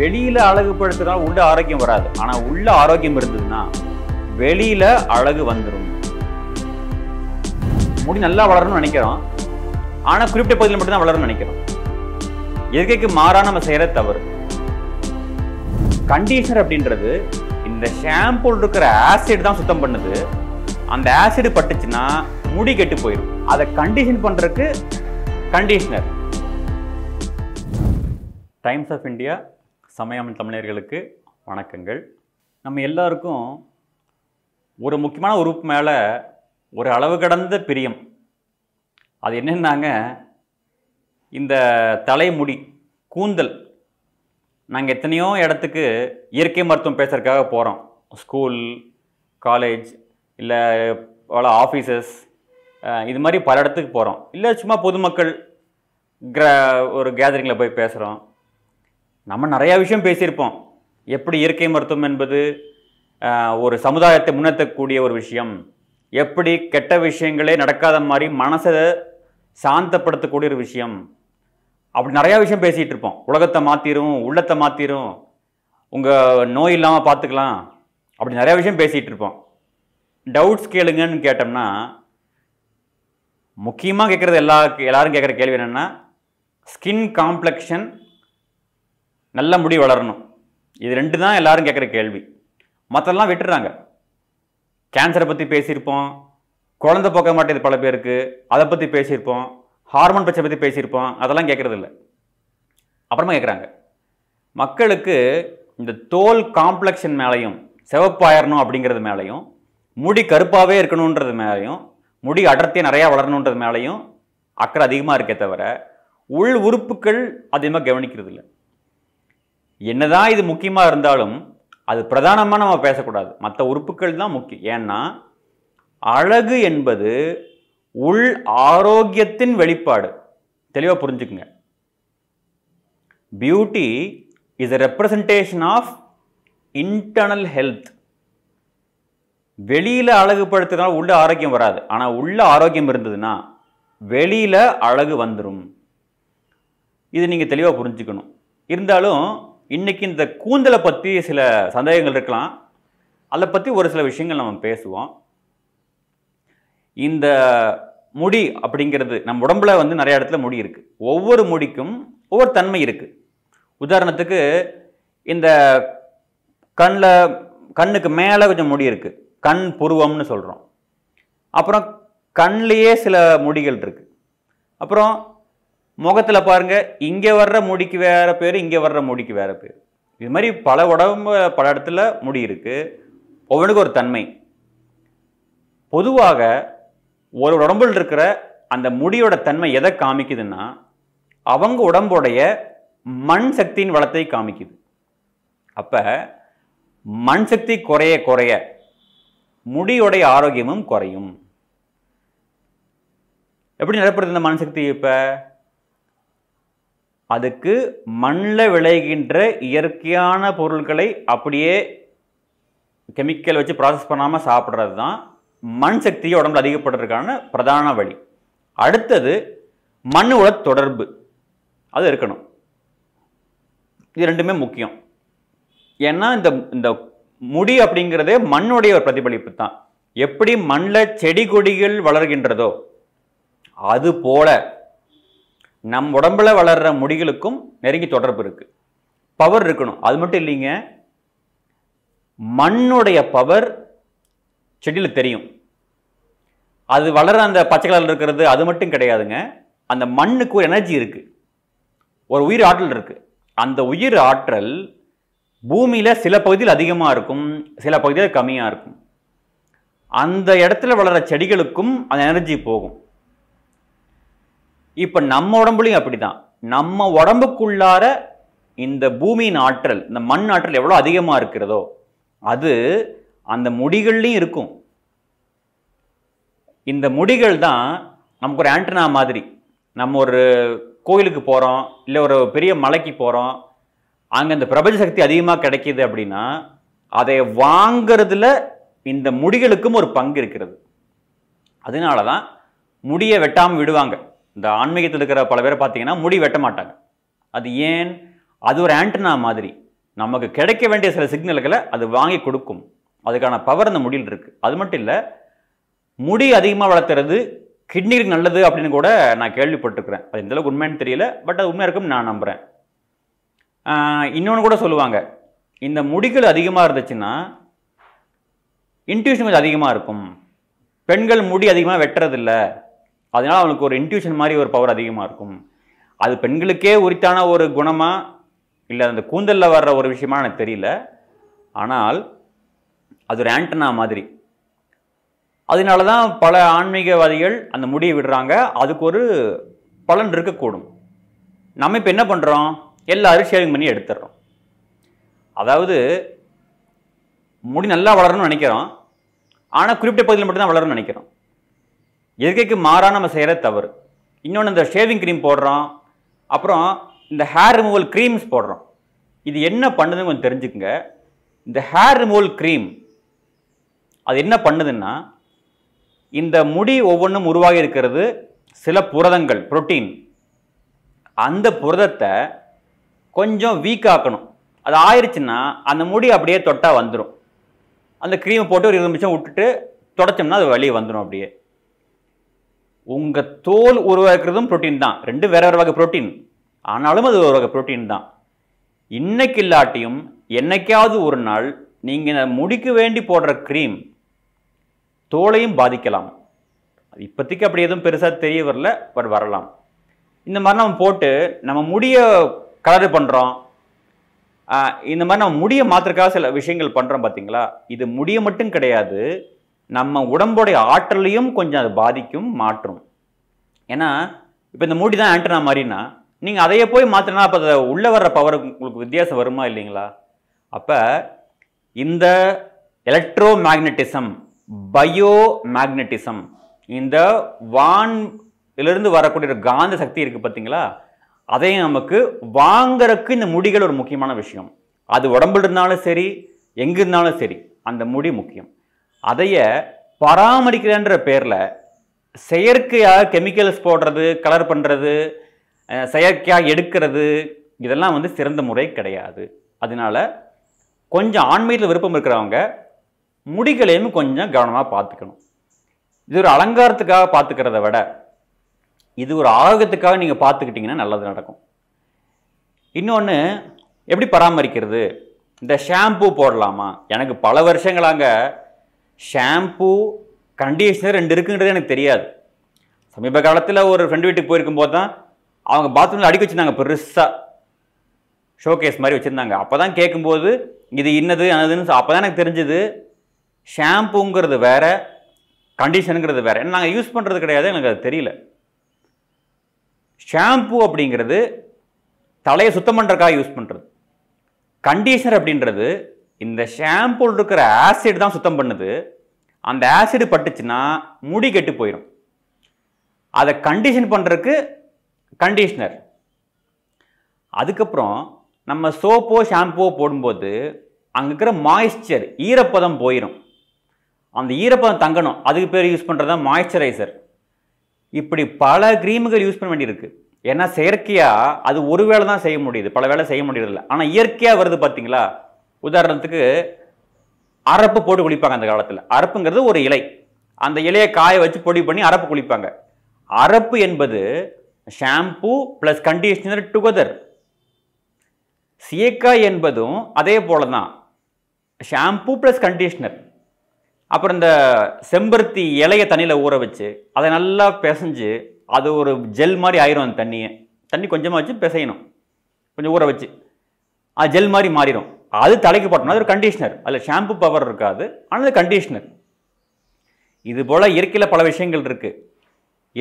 வெளியில் அழகுபடுத்துறதுனால உள்ள ஆரோக்கியம் வராது ஆனால் உள்ள ஆரோக்கியம் இருந்ததுன்னா வெளியில் அழகு வந்துடும் முடி நல்லா வளரணும்னு நினைக்கிறோம் ஆனால் குறிப்பிட்ட பகுதியில் மட்டும்தான் வளரணும்னு நினைக்கிறோம் இயற்கைக்கு மாறா நம்ம செய்கிற தவறு கண்டிஷனர் அப்படின்றது இந்த ஷாம்பூல் இருக்கிற ஆசிட் தான் சுத்தம் பண்ணுது அந்த ஆசிட் பட்டுச்சுன்னா முடி கெட்டு போயிடும் அதை கண்டிஷன் பண்ணுறதுக்கு கண்டிஷனர் டைம்ஸ் ஆஃப் இந்தியா சமயம் தமிழர்களுக்கு வணக்கங்கள் நம்ம எல்லாருக்கும் ஒரு முக்கியமான உறுப்பு மேலே ஒரு அளவு கடந்த பிரியம் அது என்னென்னாங்க இந்த தலைமுடி கூந்தல் நாங்கள் எத்தனையோ இடத்துக்கு இயற்கை மருத்துவம் பேசுகிறதுக்காக போகிறோம் ஸ்கூல் காலேஜ் இல்லை பல ஆஃபீஸஸ் இது மாதிரி பல இடத்துக்கு போகிறோம் இல்லை சும்மா பொதுமக்கள் கிர ஒரு கேதரிங்கில் போய் பேசுகிறோம் நம்ம நிறையா விஷயம் பேசியிருப்போம் எப்படி இயற்கை மருத்துவம் என்பது ஒரு சமுதாயத்தை முன்னேற்றக்கூடிய ஒரு விஷயம் எப்படி கெட்ட விஷயங்களே நடக்காத மாதிரி மனசை சாந்தப்படுத்தக்கூடிய ஒரு விஷயம் அப்படி நிறையா விஷயம் பேசிகிட்டு இருப்போம் உலகத்தை மாற்றிடும் உள்ளத்தை மாற்றிடும் உங்கள் நோய் இல்லாமல் பார்த்துக்கலாம் அப்படி நிறையா விஷயம் பேசிகிட்டு இருப்போம் டவுட்ஸ் கேளுங்கன்னு கேட்டோம்னா முக்கியமாக கேட்குறது எல்லா எல்லோரும் கேட்குற கேள்வி என்னென்னா ஸ்கின் காம்ப்ளெக்ஷன் நல்ல முடி வளரணும் இது ரெண்டு தான் எல்லாரும் கேட்குற கேள்வி மற்றெல்லாம் விட்டுறாங்க கேன்சரை பற்றி பேசியிருப்போம் குழந்தை போக்க மாட்டேது பல பேருக்கு அதை பற்றி பேசியிருப்போம் ஹார்மோன் பிரச்சனை பற்றி பேசியிருப்போம் அதெல்லாம் கேட்குறதில்ல அப்புறமா கேட்குறாங்க மக்களுக்கு இந்த தோல் காம்ப்ளெக்ஷன் மேலேயும் செவப்பாயிரணும் அப்படிங்கிறது மேலேயும் முடி கருப்பாகவே இருக்கணுன்றது மேலேயும் முடி அடர்த்தியை நிறையா வளரணுன்றது மேலேயும் அக்கறை அதிகமாக இருக்கே தவிர உள் உறுப்புகள் அதிகமாக கவனிக்கிறது இல்லை என்னதான் இது முக்கியமாக இருந்தாலும் அது பிரதானமாக நம்ம பேசக்கூடாது மற்ற உறுப்புகள் தான் முக்கியம் ஏன்னா அழகு என்பது உள் ஆரோக்கியத்தின் வெளிப்பாடு தெளிவாக புரிஞ்சுக்குங்க beauty is a representation of internal health வெளியில் அழகுபடுத்துறதுனால உள்ள ஆரோக்கியம் வராது ஆனால் உள்ள ஆரோக்கியம் இருந்ததுன்னா வெளியில் அழகு வந்துடும் இது நீங்கள் தெளிவாக புரிஞ்சுக்கணும் இருந்தாலும் இன்றைக்கி இந்த கூந்தலை பற்றி சில சந்தேகங்கள் இருக்கலாம் அதை பற்றி ஒரு சில விஷயங்கள் நம்ம பேசுவோம் இந்த முடி அப்படிங்கிறது நம்ம உடம்புல வந்து நிறைய இடத்துல முடி இருக்குது ஒவ்வொரு முடிக்கும் ஒவ்வொரு தன்மை இருக்குது உதாரணத்துக்கு இந்த கண்ணில் கண்ணுக்கு மேலே கொஞ்சம் முடி இருக்குது கண் புருவம்னு சொல்கிறோம் அப்புறம் கண்லேயே சில முடிகள் இருக்குது அப்புறம் முகத்தில் பாருங்கள் இங்கே வர்ற முடிக்கு வேறு பேர் இங்கே வர்ற முடிக்கு வேறு பேர் இது மாதிரி பல உடம்பு பல இடத்துல முடி இருக்குது ஒவ்வொன்றுக்கு ஒரு தன்மை பொதுவாக ஒரு உடம்பில் இருக்கிற அந்த முடியோட தன்மை எதை காமிக்குதுன்னா அவங்க உடம்புடைய மண் சக்தியின் வளத்தை காமிக்குது அப்போ மண் சக்தி குறைய குறைய முடியுடைய ஆரோக்கியமும் குறையும் எப்படி நிரப்புறது இந்த மண் சக்தி இப்போ அதுக்கு மண்ணில் விளைகின்ற இயற்கையான பொருட்களை அப்படியே கெமிக்கல் வச்சு ப்ராசஸ் பண்ணாமல் சாப்பிட்றது தான் மண் சக்தியை உடம்புல அதிகப்படுறதுக்கான பிரதான வழி அடுத்தது மண்ணோட தொடர்பு அது இருக்கணும் இது ரெண்டுமே முக்கியம் ஏன்னா இந்த இந்த முடி அப்படிங்கிறதே மண்ணுடைய ஒரு பிரதிபலிப்பு தான் எப்படி மண்ணில் செடி கொடிகள் வளர்கின்றதோ அது போல நம் உடம்பில் வளர்கிற முடிகளுக்கும் நெருங்கி தொடர்பு இருக்குது பவர் இருக்கணும் அது மட்டும் இல்லைங்க மண்ணுடைய பவர் செடியில் தெரியும் அது வளர அந்த பச்சை கலரில் இருக்கிறது அது மட்டும் கிடையாதுங்க அந்த மண்ணுக்கு ஒரு எனர்ஜி இருக்குது ஒரு உயிர் ஆற்றல் இருக்குது அந்த உயிர் ஆற்றல் பூமியில் சில பகுதியில் அதிகமாக இருக்கும் சில பகுதியில் கம்மியாக இருக்கும் அந்த இடத்துல வளர செடிகளுக்கும் அந்த எனர்ஜி போகும் இப்போ நம்ம உடம்புலையும் அப்படி தான் நம்ம உடம்புக்குள்ளார இந்த பூமியின் ஆற்றல் இந்த மண் ஆற்றல் எவ்வளோ அதிகமாக இருக்கிறதோ அது அந்த முடிகள்லையும் இருக்கும் இந்த முடிகள் தான் நமக்கு ஒரு ஆண்டனா மாதிரி நம்ம ஒரு கோயிலுக்கு போகிறோம் இல்லை ஒரு பெரிய மலைக்கு போகிறோம் அங்கே இந்த பிரபஞ்ச சக்தி அதிகமாக கிடைக்கிது அப்படின்னா அதை வாங்கிறதுல இந்த முடிகளுக்கும் ஒரு பங்கு இருக்கிறது அதனால தான் முடியை வெட்டாமல் விடுவாங்க இந்த ஆன்மீகத்தில் இருக்கிற பல பேரை பார்த்தீங்கன்னா முடி வெட்ட மாட்டாங்க அது ஏன் அது ஒரு ஆண்டனா மாதிரி நமக்கு கிடைக்க வேண்டிய சில சிக்னல்களை அது வாங்கி கொடுக்கும் அதுக்கான பவர் அந்த முடியில் இருக்குது அது மட்டும் இல்லை முடி அதிகமாக வளர்த்துறது கிட்னிக்கு நல்லது அப்படின்னு கூட நான் கேள்விப்பட்டிருக்கிறேன் அது எந்தளவுக்கு உண்மைன்னு தெரியல பட் அது உண்மையாக இருக்கும்னு நான் நம்புகிறேன் இன்னொன்று கூட சொல்லுவாங்க இந்த முடிகள் அதிகமாக இருந்துச்சுன்னா இன்ட்யூஷன் கொஞ்சம் அதிகமாக இருக்கும் பெண்கள் முடி அதிகமாக வெட்டுறதில்ல அதனால் அவனுக்கு ஒரு இன்ட்யூஷன் மாதிரி ஒரு பவர் அதிகமாக இருக்கும் அது பெண்களுக்கே உரித்தான ஒரு குணமாக இல்லை அந்த கூந்தலில் வர்ற ஒரு விஷயமா எனக்கு தெரியல ஆனால் அது ஒரு ஆண்டனா மாதிரி அதனால தான் பல ஆன்மீகவாதிகள் அந்த முடியை விடுறாங்க அதுக்கு ஒரு பலன் இருக்கக்கூடும் நம்ம இப்போ என்ன பண்ணுறோம் எல்லோரும் ஷேவிங் பண்ணி எடுத்துடுறோம் அதாவது முடி நல்லா வளரணும்னு நினைக்கிறோம் ஆனால் குறிப்பிட்ட பகுதியில் மட்டும்தான் வளரணும்னு நினைக்கிறோம் இயற்கைக்கு மாறாக நம்ம செய்கிற தவறு இன்னொன்று இந்த ஷேவிங் க்ரீம் போடுறோம் அப்புறம் இந்த ஹேர் ரிமூவல் க்ரீம்ஸ் போடுறோம் இது என்ன பண்ணுதுன்னு கொஞ்சம் தெரிஞ்சுக்கங்க இந்த ஹேர் ரிமூவல் க்ரீம் அது என்ன பண்ணுதுன்னா இந்த முடி ஒவ்வொன்றும் உருவாகி இருக்கிறது சில புரதங்கள் புரோட்டீன் அந்த புரதத்தை கொஞ்சம் வீக்காக்கணும் அது ஆயிடுச்சுன்னா அந்த முடி அப்படியே தொட்டால் வந்துடும் அந்த க்ரீமை போட்டு ஒரு இருபது நிமிஷம் விட்டுட்டு தொடச்சோம்னா அது வெளியே வந்துடும் அப்படியே உங்கள் தோல் உருவாக்குறதும் ப்ரோட்டீன் தான் ரெண்டு வேறு வேறு வகை ப்ரோட்டீன் ஆனாலும் அது ஒரு வகை ப்ரோட்டீன் தான் இன்னைக்கு இல்லாட்டியும் என்னைக்காவது ஒரு நாள் நீங்கள் முடிக்க வேண்டி போடுற க்ரீம் தோலையும் பாதிக்கலாம் அது இப்போதைக்கு அப்படி எதுவும் பெருசாக தெரிய வரல பட் வரலாம் இந்த மாதிரி நம்ம போட்டு நம்ம முடிய கலர் பண்ணுறோம் இந்த மாதிரி நம்ம முடிய மாத்திரக்காக சில விஷயங்கள் பண்ணுறோம் பார்த்தீங்களா இது முடிய மட்டும் கிடையாது நம்ம உடம்புடைய ஆற்றலையும் கொஞ்சம் அது பாதிக்கும் மாற்றும் ஏன்னா இப்போ இந்த மூடி தான் ஆண்டனா மாதிரின்னா நீங்கள் அதையே போய் மாற்றினா அப்போ அதை உள்ளே வர்ற பவர் உங்களுக்கு வித்தியாசம் வருமா இல்லைங்களா அப்போ இந்த எலக்ட்ரோ மேக்னட்டிசம் பயோ மேக்னட்டிசம் இந்த வான்லேருந்து வரக்கூடிய ஒரு காந்த சக்தி இருக்குது பார்த்தீங்களா அதையும் நமக்கு வாங்குறதுக்கு இந்த முடிகள் ஒரு முக்கியமான விஷயம் அது உடம்புல இருந்தாலும் சரி எங்கே இருந்தாலும் சரி அந்த முடி முக்கியம் அதைய பராமரிக்கிறேன்ற பேரில் செயற்கையாக கெமிக்கல்ஸ் போடுறது கலர் பண்ணுறது செயற்கையாக எடுக்கிறது இதெல்லாம் வந்து சிறந்த முறை கிடையாது அதனால் கொஞ்சம் ஆண்மையில் விருப்பம் இருக்கிறவங்க முடிகளையும் கொஞ்சம் கவனமாக பார்த்துக்கணும் இது ஒரு அலங்காரத்துக்காக பார்த்துக்கிறத விட இது ஒரு ஆரோக்கியத்துக்காக நீங்கள் பார்த்துக்கிட்டிங்கன்னா நல்லது நடக்கும் இன்னொன்று எப்படி பராமரிக்கிறது இந்த ஷாம்பு போடலாமா எனக்கு பல வருஷங்களாங்க ஷாம்பூ கண்டிஷனர் ரெண்டு இருக்குன்றது எனக்கு தெரியாது சமீப காலத்தில் ஒரு ஃப்ரெண்டு வீட்டுக்கு போயிருக்கும் போது தான் அவங்க பாத்ரூமில் அடிக்க வச்சுருந்தாங்க பெருசாக ஷோகேஸ் மாதிரி வச்சுருந்தாங்க அப்போ தான் கேட்கும்போது இது இன்னது அனதுன்னு அப்போ தான் எனக்கு தெரிஞ்சுது ஷாம்புங்கிறது வேறு கண்டிஷனுங்கிறது வேறு நாங்கள் யூஸ் பண்ணுறது கிடையாது எனக்கு அது தெரியல ஷாம்பு அப்படிங்கிறது தலையை சுத்தம் பண்ணுறக்காக யூஸ் பண்ணுறது கண்டிஷனர் அப்படின்றது இந்த ஷாம்பூவில் இருக்கிற ஆசிட் தான் சுத்தம் பண்ணுது அந்த ஆசிடு பட்டுச்சுன்னா முடி கெட்டு போயிடும் அதை கண்டிஷன் பண்ணுறதுக்கு கண்டிஷ்னர் அதுக்கப்புறம் நம்ம சோப்போ ஷாம்புவோ போடும்போது அங்கே இருக்கிற மாய்ஸ்சர் ஈரப்பதம் போயிடும் அந்த ஈரப்பதம் தங்கணும் அதுக்கு பேர் யூஸ் பண்ணுறது தான் மாய்ஸ்சரைசர் இப்படி பல க்ரீமுகள் யூஸ் பண்ண வேண்டியிருக்கு ஏன்னா செயற்கையாக அது ஒரு வேளை தான் செய்ய முடியுது பல வேலை செய்ய முடியறதில்ல ஆனால் இயற்கையாக வருது பார்த்தீங்களா உதாரணத்துக்கு அரப்பு போட்டு குளிப்பாங்க அந்த காலத்தில் அரப்புங்கிறது ஒரு இலை அந்த இலையை காய வச்சு பொடி பண்ணி அரப்பு குளிப்பாங்க அரப்பு என்பது ஷாம்பு ப்ளஸ் கண்டிஷனர் டுகெதர் சீக்காய் என்பதும் அதே போல தான் ஷாம்பு ப்ளஸ் கண்டிஷ்னர் அப்புறம் இந்த செம்பருத்தி இலையை தண்ணியில் ஊற வச்சு அதை நல்லா பிசைஞ்சு அது ஒரு ஜெல் மாதிரி ஆயிரும் அந்த தண்ணியை தண்ணி கொஞ்சமாக வச்சு பிசையணும் கொஞ்சம் ஊற வச்சு அது ஜெல் மாதிரி மாறிடும் அது தலைக்கு போட்டோம்னா அது ஒரு கண்டிஷனர் அதில் ஷாம்பு பவர் இருக்காது ஆனால் அது கண்டிஷனர் இது போல் இயற்கையில் பல விஷயங்கள் இருக்குது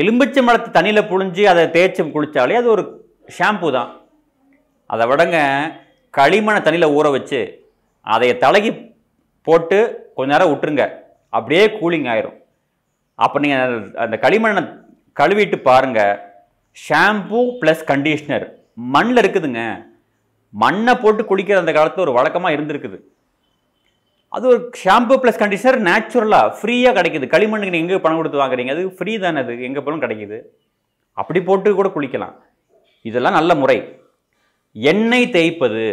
எலும்பிச்சை மரத்தை தண்ணியில் புழிஞ்சு அதை தேய்ச்சி குளித்தாலே அது ஒரு ஷாம்பு தான் அதை விடங்க களிமண்ணை தண்ணியில் ஊற வச்சு அதை தலைக்கு போட்டு கொஞ்ச நேரம் விட்டுருங்க அப்படியே கூலிங் ஆயிரும் அப்போ நீங்கள் அந்த களிமண்ணை கழுவிட்டு பாருங்கள் ஷாம்பு ப்ளஸ் கண்டிஷ்னர் மண்ணில் இருக்குதுங்க மண்ணை போட்டு குளிக்கிற அந்த காலத்தில் ஒரு வழக்கமாக இருந்திருக்குது அது ஒரு ஷாம்பு ப்ளஸ் கண்டிஷனர் நேச்சுரலாக ஃப்ரீயாக கிடைக்கிது களிமண்ணுக்கு நீங்கள் எங்கே பணம் கொடுத்து வாங்குறீங்க அது ஃப்ரீ தானே அது எங்கே போலும் கிடைக்கிது அப்படி போட்டு கூட குளிக்கலாம் இதெல்லாம் நல்ல முறை எண்ணெய் தேய்ப்பது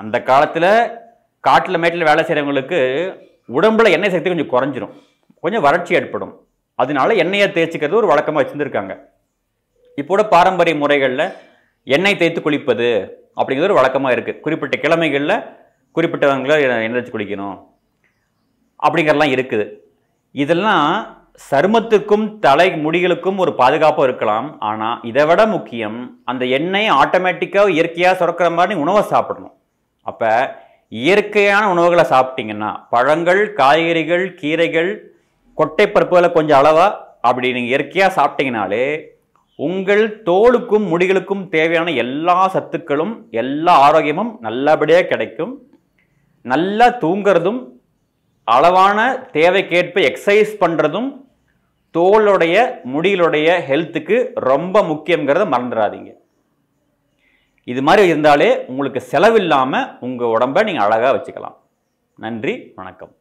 அந்த காலத்தில் காட்டில் மேட்டில் வேலை செய்கிறவங்களுக்கு உடம்பில் எண்ணெய் சக்தி கொஞ்சம் குறைஞ்சிரும் கொஞ்சம் வறட்சி ஏற்படும் அதனால எண்ணெயை தேய்ச்சிக்கிறது ஒரு வழக்கமாக வச்சுருந்துருக்காங்க இப்போ கூட பாரம்பரிய முறைகளில் எண்ணெய் தேய்த்து குளிப்பது அப்படிங்கிறது ஒரு வழக்கமாக இருக்குது குறிப்பிட்ட கிழமைகளில் குறிப்பிட்டவங்களை இணைச்சு குளிக்கணும் அப்படிங்கிறலாம் இருக்குது இதெல்லாம் சருமத்துக்கும் தலை முடிகளுக்கும் ஒரு பாதுகாப்பு இருக்கலாம் ஆனால் இதை விட முக்கியம் அந்த எண்ணெய் ஆட்டோமேட்டிக்காக இயற்கையாக சுரக்கிற மாதிரி உணவை சாப்பிடணும் அப்போ இயற்கையான உணவுகளை சாப்பிட்டீங்கன்னா பழங்கள் காய்கறிகள் கீரைகள் கொட்டை பருப்புகளை கொஞ்சம் அளவாக அப்படி நீங்கள் இயற்கையாக சாப்பிட்டீங்கனாலே உங்கள் தோலுக்கும் முடிகளுக்கும் தேவையான எல்லா சத்துக்களும் எல்லா ஆரோக்கியமும் நல்லபடியாக கிடைக்கும் நல்லா தூங்கிறதும் அளவான தேவைக்கேற்ப எக்ஸசைஸ் பண்ணுறதும் தோலுடைய முடிகளுடைய ஹெல்த்துக்கு ரொம்ப முக்கியங்கிறத மறந்துடாதீங்க இது மாதிரி இருந்தாலே உங்களுக்கு செலவில்லாமல் உங்கள் உடம்பை நீங்கள் அழகாக வச்சுக்கலாம் நன்றி வணக்கம்